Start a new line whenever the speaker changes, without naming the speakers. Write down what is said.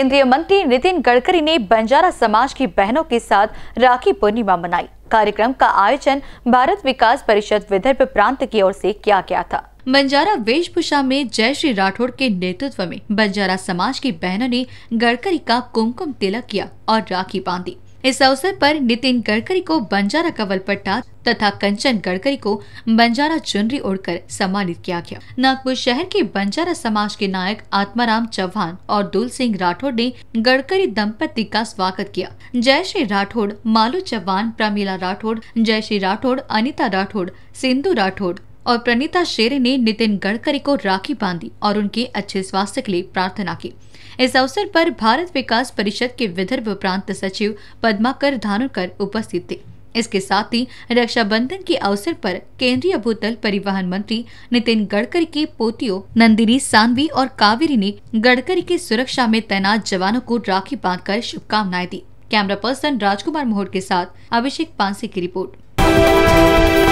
केंद्रीय मंत्री नितिन गडकरी ने बंजारा समाज की बहनों के साथ राखी पूर्णिमा मनाई कार्यक्रम का आयोजन भारत विकास परिषद विदर्भ प्रांत की ओर से किया गया था बंजारा वेशभूषा में जय श्री राठौड़ के नेतृत्व में बंजारा समाज की बहनों ने गडकरी का कुमकुम तिलक किया और राखी बांधी इस अवसर पर नितिन गडकरी को बंजारा कवल पट्टा तथा कंचन गडकरी को बंजारा चुनरी ओढ़कर सम्मानित किया गया नागपुर शहर के बंजारा समाज के नायक आत्माराम चौहान और दुल सिंह राठौड़ ने गडकरी दंपति का स्वागत किया जय श्री राठौड़ मालू चौहान प्रमीला राठौड़ जय श्री राठौड़ अनिता राठौड़ सिंधु राठौड़ और प्रणीता शेरे ने नितिन गडकरी को राखी बांधी और उनके अच्छे स्वास्थ्य के लिए प्रार्थना की इस अवसर पर भारत विकास परिषद के विदर्भ प्रांत सचिव पद्माकर धानुकर उपस्थित थे इसके साथ ही रक्षाबंधन के अवसर पर केंद्रीय भूतल परिवहन मंत्री नितिन गडकरी की पोतियों नंदिनी सानवी और कावेरी ने गडकरी की सुरक्षा में तैनात जवानों को राखी बांधकर शुभकामनाएं दी कैमरा पर्सन राजकुमार मोहर के साथ अभिषेक पांसी की रिपोर्ट